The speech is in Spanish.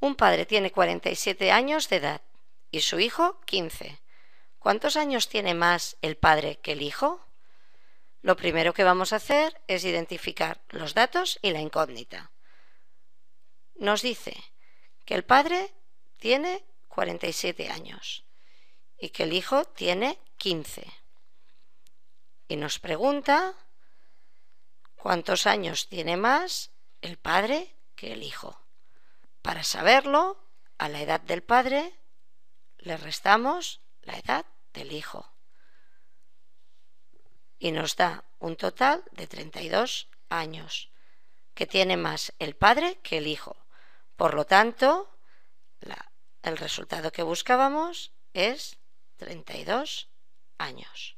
Un padre tiene 47 años de edad y su hijo 15. ¿Cuántos años tiene más el padre que el hijo? Lo primero que vamos a hacer es identificar los datos y la incógnita. Nos dice que el padre tiene 47 años y que el hijo tiene 15. Y nos pregunta cuántos años tiene más el padre que el hijo. Para saberlo, a la edad del padre le restamos la edad del hijo y nos da un total de 32 años, que tiene más el padre que el hijo. Por lo tanto, el resultado que buscábamos es 32 años.